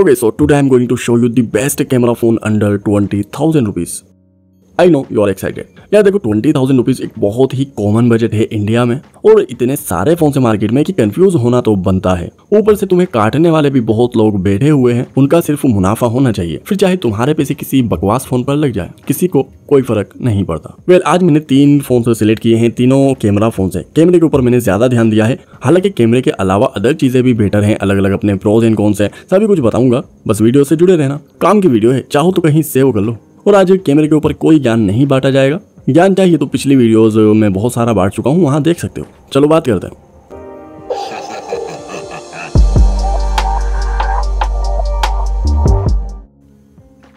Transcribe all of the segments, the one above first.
Okay, so today I'm going to show you the best camera phone under 20,000 rupees. I know you are excited यार देखो twenty thousand rupees एक बहुत ही common budget है India में और इतने सारे फोन से मार्केट में कि कंफ्यूज होना तो बनता है ऊपर से तुम्हें काटने वाले भी बहुत लोग बैठे हुए हैं उनका सिर्फ मुनाफा होना चाहिए फिर चाहे तुम्हारे पैसे किसी बकवास फोन पर लग जाए किसी को कोई फर्क नहीं पड़ता वेल आज मैंने तीन फोन से सिलेक्ट किए हैं तीनों कैमरा फोन से कैमरे के ऊपर मैंने ज्यादा ध्यान दिया है हालांकि कैमरे के अलावा अदर चीजें भी बेटर हैं अलग अलग अपने प्रोज एंड कौन से सभी कुछ बताऊंगा बस वीडियो से जुड़े रहना काम की वीडियो है चाहो तो कहीं सेव कर लो और आज कैमरे के ऊपर कोई ज्ञान नहीं बांटा जाएगा ज्ञान चाहिए तो पिछली वीडियोज में बहुत सारा बांट चुका हूँ वहाँ देख सकते हो चलो बात करते हैं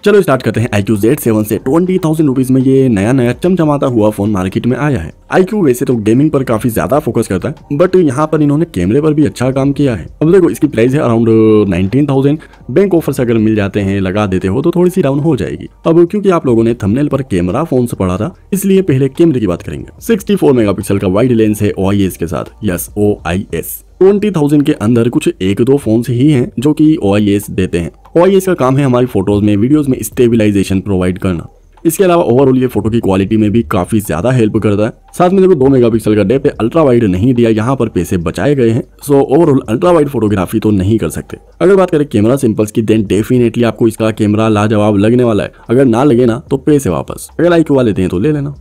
चलो स्टार्ट करते हैं आईक्यू जेड सेवन से ट्वेंटी थाउजेंड रुपीज में ये नया नया चमचमाता हुआ फोन मार्केट में आया है आईक्यू वैसे तो गेमिंग पर काफी ज्यादा फोकस करता है बट यहाँ पर इन्होंने कैमरे पर भी अच्छा काम किया है अब देखो इसकी प्राइस है around nineteen thousand bank offers अगर मिल जाते हैं लगा देते हो तो थोड़ी सी डाउन हो जाएगी अब क्योंकि आप लोगों ने थमनेल पर कैमरा फोन से पढ़ा था इसलिए पहले कैमरे की बात करेंगे सिक्सटी फोर मेगापिक्सल का वाइड लेंस है ओ के साथ yes O I S twenty thousand के अंदर कुछ एक दो फोन ही हैं जो कि ओ देते हैं ओ का काम है हमारी फोटोज में वीडियोज में स्टेबिलाईजेशन प्रोवाइड करना इसके अलावा ओवरऑल ये फोटो की क्वालिटी में भी काफी ज्यादा हेल्प करता है साथ में देखो दो मेगापिक्सल का डेप अल्ट्रा वाइड नहीं दिया यहाँ पर पैसे बचाए गए हैं so overall ultra wide photography तो नहीं कर सकते अगर बात करें कैमरा सिंपल्स की देन डेफिनेटली आपको इसका कैमरा लाजवाब लगने वाला है अगर ना लगे ना तो पैसे वापस अगर आई वाले लेते हैं तो ले लेना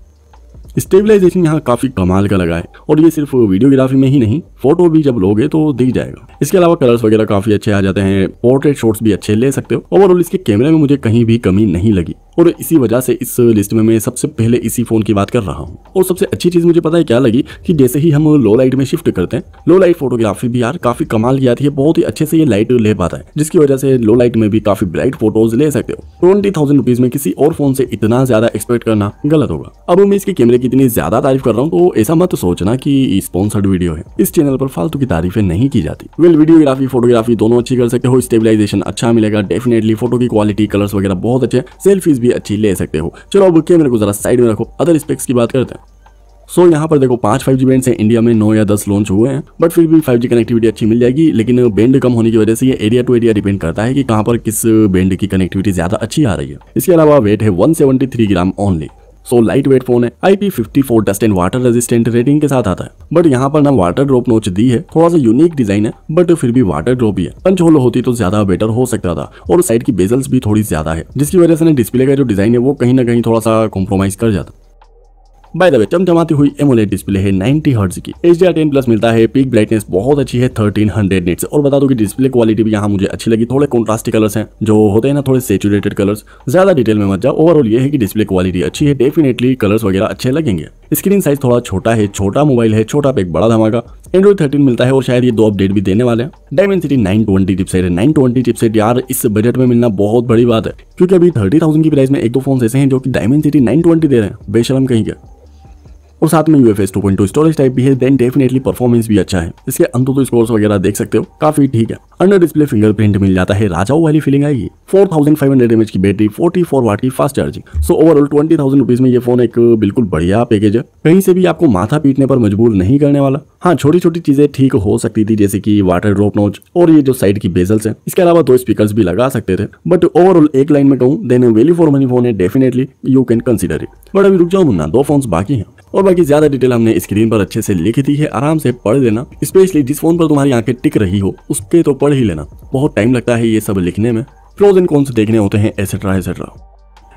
स्टेबलाइजेशन यहाँ काफी कमाल का लगा है और ये सिर्फ वीडियोग्राफी में ही नहीं फोटो भी जब लोगे तो दिख जाएगा इसके अलावा कलर्स वगैरह काफी अच्छे आ जाते हैं पोर्ट्रेट शॉट्स भी अच्छे ले सकते हो ओवरऑल इसके कैमरे में मुझे कहीं भी कमी नहीं लगी और इसी वजह से इस लिस्ट में मैं सबसे पहले इसी फ़ोन की बात कर रहा हूँ और सबसे अच्छी चीज़ मुझे पता है क्या लगी कि जैसे ही हम लो लाइट में शिफ्ट करते हैं लो लाइट फोटोग्राफी भी यार काफ़ी कमाल की आती है बहुत ही अच्छे से ये लाइट ले पाता है जिसकी वजह से लो लाइट में भी काफ़ी ब्राइट फोटोज ले सकते हो ट्वेंटी थाउजेंड रुपीज़ में किसी और फ़ोन से इतना ज़्यादा एक्सपेक्ट करना गलत होगा अब मैं इसके कैमरे की इतनी ज़्यादा तारीफ कर रहा हूँ तो ऐसा मत सोचना की स्पॉन्सर्ड वीडियो है इस चैनल पर फालतू की तारीफे नहीं की जाती वेल वीडियोग्राफी फोटोग्राफी दोनों अच्छी कर सकते हो स्टेबिलाईजेशन अच्छा मिलेगा डेफिनेटली फोटो की क्वालिटी कलर्स वगैरह बहुत अच्छे सेल्फीज भी अच्छी ले सकते हो चलो अब कैमरे को जरा साइड में रखो अदर स्पेक्स की बात करते हैं सो so, यहाँ पर देखो पांच फाइव जी बैंड से इंडिया में नौ या दस लॉन्च हुए हैं बट फिर भी फाइव जी कनेक्टिविटी अच्छी मिल जाएगी लेकिन बैंड कम होने की वजह से ये एरिया टू एरिया डिपेंड करता है कि कहाँ पर किस बैंड की कनेक्टिविटी ज्यादा अच्छी आ रही है इसके अलावा वेट है 173 gram only so light weight phone है I P fifty four dust and water resistant rating के साथ आता है बट यहाँ पर ना वाटर ड्रॉप नोच दी है थोड़ा सा यूनिक डिजाइन है बट फिर भी वाटर ड्रॉप ही है पंच होल होती तो ज्यादा बेटर हो सकता था और साइड की बेजल्स भी थोड़ी ज्यादा है जिसकी वजह से ना डिस्प्ले का जो डिजाइन है वो कहीं ना कहीं थोड़ा सा कॉम्प्रोमाइज कर जाता बाय द वे चमचमाती हुई एमोलेट डिस्प्ले है नाइनटी हर्ट्ज की एच डी टेन प्लस मिलता है पिक ब्राइटनेस बहुत अच्छी है थर्टीन हंड्रेड निट्स और बता दो कि डिस्प्ले क्वालिटी भी यहाँ मुझे अच्छी लगी थोड़े कॉन्ट्रास्टी कलर्स हैं जो होते हैं ना थोड़े सेचुरेटेड कलर्स ज्यादा डिटेल में मत जाओ ओवरऑल ये है कि डिस्प्ले क्वालिटी अच्छी है डेफिनेटली कलर्स वगैरह अच्छे लगेंगे स्क्रीन साइज थोड़ा छोटा है छोटा मोबाइल है छोटा पे एक बड़ा धमाका एंड्रॉइड थर्टीन मिलता है और शायद ये दो अपडेट भी देने वाले हैं नाइन ट्वेंटी चिपसेट है ट्वेंटी चिपसेट यार इस बजट में मिलना बहुत बड़ी बात है क्योंकि अभी थर्टी थाउजेंड की प्राइस में एक दो फोन ऐसे हैं जो कि नाइन ट्वेंटी दे रहे हैं बेशरम कहीं के और साथ में U F S two point two storage type भी है देन डेफिनेटली परफॉर्मेंस भी अच्छा है इसके अंदर तो स्कोर्स वगैरह देख सकते हो काफी ठीक है अंडर डिस्प्ले फिंगरप्रिंट मिल जाता है राजाओ वाली फीलिंग आएगी 4500 mAh की बैटरी 44 वाट की fast charging so overall twenty thousand rupees में ये फोन एक बिल्कुल बढ़िया पैकेज है कहीं से भी आपको माथा पीटने पर मजबूर नहीं करने वाला हाँ छोटी छोटी चीजें ठीक हो सकती थी जैसे कि वाटर ड्रॉप नोच और ये जो साइड की बेजल्स है इसके अलावा दो स्पीकर भी लगा सकते थे बट ओवरऑल एक लाइन में कहूँ then value for money phone है definitely you can consider it but अभी रुक जाओ मुन्ना दो फोन बाकी हैं और बाकी ज्यादा डिटेल हमने स्क्रीन पर अच्छे से लिखी थी है आराम से पढ़ लेना स्पेशली जिस फोन पर तुम्हारी आंखें टिक रही हो उसके तो पढ़ पढ़ ही लेना बहुत टाइम लगता है ये सब लिखने में प्रोज एंड कॉन्स देखने होते हैं एसेट्रा एसेट्रा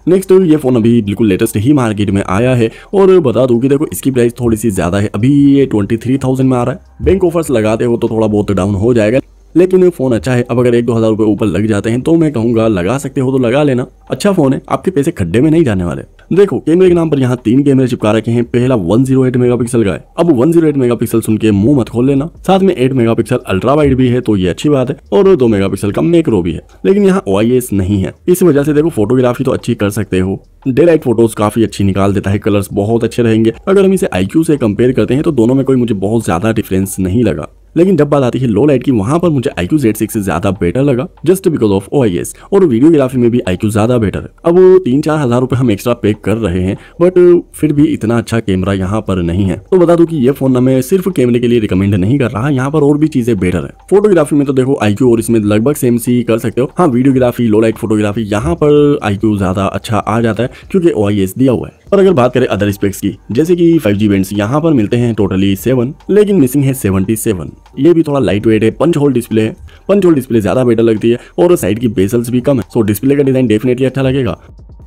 नेक्स्ट ये फ़ोन अभी बिल्कुल लेटेस्ट ही मार्केट में आया है और बता दूं कि देखो इसकी प्राइस थोड़ी सी ज़्यादा है अभी ये 23,000 में आ रहा है बैंक ऑफर्स लगाते हो तो थोड़ा बहुत डाउन हो जाएगा लेकिन फ़ोन अच्छा है अब अगर एक दो हज़ार रुपए ऊपर लग जाते हैं तो मैं कहूंगा लगा सकते हो तो लगा लेना अच्छा फ़ोन है आपके पैसे खड्डे में नहीं जाने वाले देखो कैमरे के नाम पर यहाँ तीन कैमरे चिपका रखे हैं पहला 108 मेगापिक्सल का है अब 108 मेगापिक्सल सुन के मुंह मत खोल लेना साथ में 8 मेगापिक्सल अल्ट्रा वाइड भी है तो ये अच्छी बात है और 2 मेगापिक्सल का मेक्रो भी है लेकिन यहाँ ओ नहीं है इस वजह से देखो फोटोग्राफी तो अच्छी कर सकते हो डे लाइट फोटोज काफी अच्छी निकाल देता है कलर्स बहुत अच्छे रहेंगे अगर हम इसे आई से कंपेयर करते हैं तो दोनों में कोई मुझे बहुत ज्यादा डिफरेंस नहीं लगा लेकिन जब बात आती है लो लाइट की वहाँ पर मुझे IQ Z6 से ज्यादा बेटर लगा जस्ट बिकॉज ऑफ ओ और वीडियोग्राफी में भी IQ ज्यादा बेटर है अब तीन चार हजार रुपए हम एक्स्ट्रा पे कर रहे हैं बट फिर भी इतना अच्छा कैमरा यहाँ पर नहीं है तो बता दू की ये फोन ना मैं सिर्फ कैमरे के लिए रिकमेंड नहीं कर रहा यहाँ पर और भी चीजें बेटर है फोटोग्राफी में तो देखो आई और इसमें लगभग सेम सी कर सकते हो हाँ वीडियोग्राफी लो लाइट फोटोग्राफी यहाँ पर आई ज्यादा अच्छा आ जाता है क्योंकि ओ दिया हुआ है और अगर बात करें अदर स्पेक्स की जैसे कि फाइव जी बैंड यहाँ पर मिलते हैं टोटली सेवन लेकिन मिसिंग है सेवेंटी सेवन ये भी थोड़ा लाइट वेट है पंच होल डिस्प्ले है पंच होल डिस्प्ले ज़्यादा बेटर लगती है और साइड की बेसल्स भी कम है सो डिस्प्ले का डिज़ाइन डेफिनेटली अच्छा लगेगा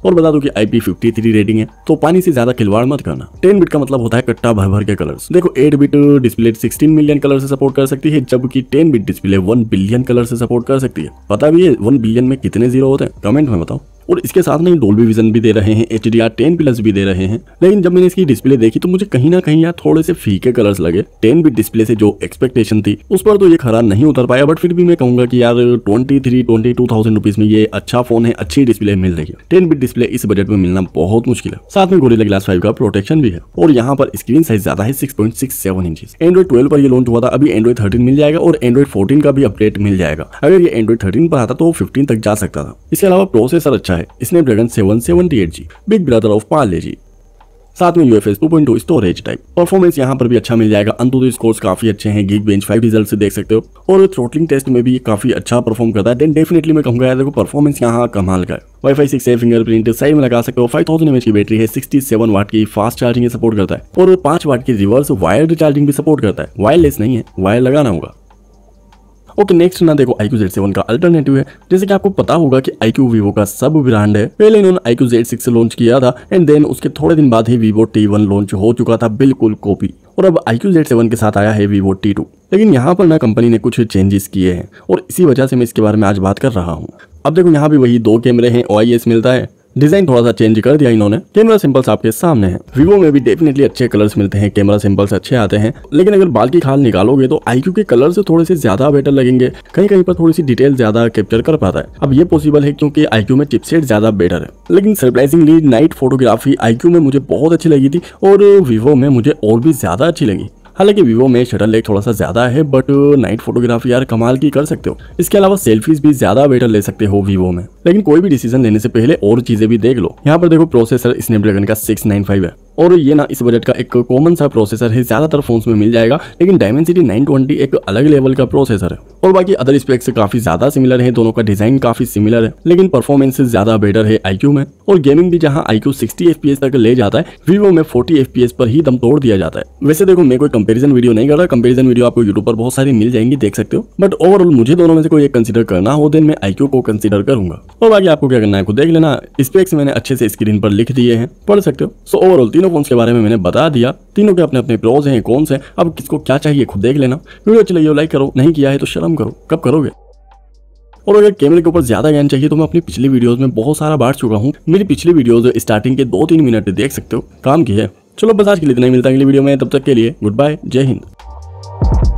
और बता दो कि आई थ्री रेटिंग है तो पानी से ज्यादा खिलवाड़ मत करना टेन बिट का मतलब होता है कट्टा भर भर के कलर्स देखो eight bit display sixteen million colour से सपोर्ट कर सकती है जबकि ten bit display one billion colour से सपोर्ट कर सकती है पता भी है वन बिलियन में कितने जीरो होते हैं कमेंट में बताओ और इसके साथ में डोल विजन भी दे रहे हैं H D R ten plus भी दे रहे हैं लेकिन जब मैंने इसकी डिस्प्ले देखी तो मुझे कहीं ना कहीं यार थोड़े से फीके कलर्स लगे टेन बिट डिस्प्ले से जो एक्सपेक्टेशन थी उस पर तो ये खरा नहीं उतर पाया बट फिर भी मैं कहूंगा कि यार twenty three twenty two thousand rupees में ये अच्छा फोन है अच्छी डिस्प्ले मिल रही है टेन बिट डिस्प्ले इस बजट में मिलना बहुत मुश्किल है साथ में गोरिल्ला ग्लास फाइव का प्रोटेक्शन भी है और यहाँ पर स्क्रीन साइज ज्यादा है six point six seven inch Android twelve पर ये लॉन्च हुआ था अभी एंड्रॉइड थर्टीन मिल जाएगा और एंड्रॉइड फोर्टीन का भी अपडेट मिल जाएगा अगर ये एंड्रॉइड थर्टीन पर आता तो फिफ्टीन तक जा सकता था इसके अलावा प्रोसेसर अच्छा है Snapdragon seven seventy eight G big brother of Parle G साथ में UFS F two point two storage type performance यहाँ पर भी अच्छा मिल जाएगा अंतु स्कोर्स काफी अच्छे हैं गिग बेंच फाइव रिजल्ट से देख सकते हो और थ्रोटलिंग टेस्ट में भी काफी अच्छा परफॉर्म करता है देन डेफिनेटली मैं कहूँगा देखो परफॉर्मेंस यहाँ कमाल का है वाई फाई सिक्स है फिंगरप्रिंट साइड में लगा सकते हो फाइव थाउजेंड एमएच की बैटरी है सिक्सटी सेवन वाट की फास्ट चार्जिंग सपोर्ट करता है और पांच वाट की रिवर्स वायर्ड चार्जिंग भी सपोर्ट करता है वायरलेस नहीं है वायर लगाना होगा ओके नेक्स्ट ना देखो आई क्यू जेड सेवन का अल्टरनेटिव है जैसे कि आपको पता होगा कि आई क्यू वीवो का सब ब्रांड है पहले इन्होंने iQOO Z six launch किया था एंड देन उसके थोड़े दिन बाद ही वीवो टी वन लॉन्च हो चुका था बिल्कुल कॉपी और अब आई क्यू जेड सेवन के साथ आया है वीवो टी टू लेकिन यहाँ पर ना कंपनी ने कुछ चेंजेस किए हैं और इसी वजह से मैं इसके बारे में आज बात कर रहा हूँ अब देखो यहाँ भी वही दो कैमरे हैं ओ मिलता है डिजाइन थोड़ा सा चेंज कर दिया इन्होंने कैमरा सिंपल्स आपके सामने है वीवो में भी डेफिनेटली अच्छे कलर्स मिलते हैं कैमरा सिंपल्स अच्छे आते हैं लेकिन अगर बाल की खाल निकालोगे तो आई के कलर से थोड़े से ज्यादा बेटर लगेंगे कहीं कहीं पर थोड़ी सी डिटेल ज्यादा कैप्चर कर पाता है अब ये पॉसिबल है क्योंकि आई में चिपसेट ज्यादा बेटर है लेकिन सरप्राइजिंगली नाइट फोटोग्राफी आई में मुझे बहुत अच्छी लगी थी और वीवो में मुझे और भी ज्यादा अच्छी लगी हालांकि वीवो में शटर लेक थोड़ा सा ज्यादा है बट नाइट फोटोग्राफी यार कमाल की कर सकते हो इसके अलावा सेल्फीज भी ज्यादा बेटर ले सकते हो वीवो में लेकिन कोई भी डिसीजन लेने से पहले और चीजें भी देख लो यहाँ पर देखो प्रोसेसर स्नैपड्रैगन का सिक्स है और ये ना इस बजट का एक कॉमन सा प्रोसेसर है ज़्यादातर फोन्स में मिल जाएगा लेकिन डायमेंसिटी 920 एक अलग लेवल का प्रोसेसर है और बाकी अदर स्पेक्स काफ़ी ज़्यादा सिमिलर है दोनों का डिज़ाइन काफ़ी सिमिलर है लेकिन परफॉर्मेंस ज़्यादा बेटर है आईक्यू में और गेमिंग भी जहाँ सिक्सटी एफ तक ले जाता है वीवो में फोर्टी एफ पर ही दम तोड़ दिया जाता है वैसे देखो मैं कोई कंपेरिजन वीडियो नहीं कर रहा कंपेरिजन वीडियो आपको यूट्यूब पर बहुत सारी मिल जाएंगी देख सकते हो बट ओवरऑल मुझे दोनों में से कोई एक कंसिडर करना हो देन मैं आईक्यू को कंसिडर करूंगा और बाकी आपको क्या करना है देख लेना स्पेक्स मैंने अच्छे से स्क्रीन पर लिख दिए हैं पढ़ सकते हो सो ओवरऑल तीनों तीनों फोन के बारे में मैंने बता दिया तीनों के अपने अपने प्रोज हैं कौन से अब किसको क्या चाहिए खुद देख लेना वीडियो अच्छी लगी हो लाइक करो नहीं किया है तो शर्म करो कब करोगे और अगर कैमरे के ऊपर ज्यादा ज्ञान चाहिए तो मैं अपनी पिछली वीडियोज में बहुत सारा बांट चुका हूँ मेरी पिछली वीडियोस स्टार्टिंग के दो तीन मिनट देख सकते हो काम की है चलो बस आज के लिए इतना ही मिलता है अगली वीडियो में तब तक के लिए गुड बाय जय हिंद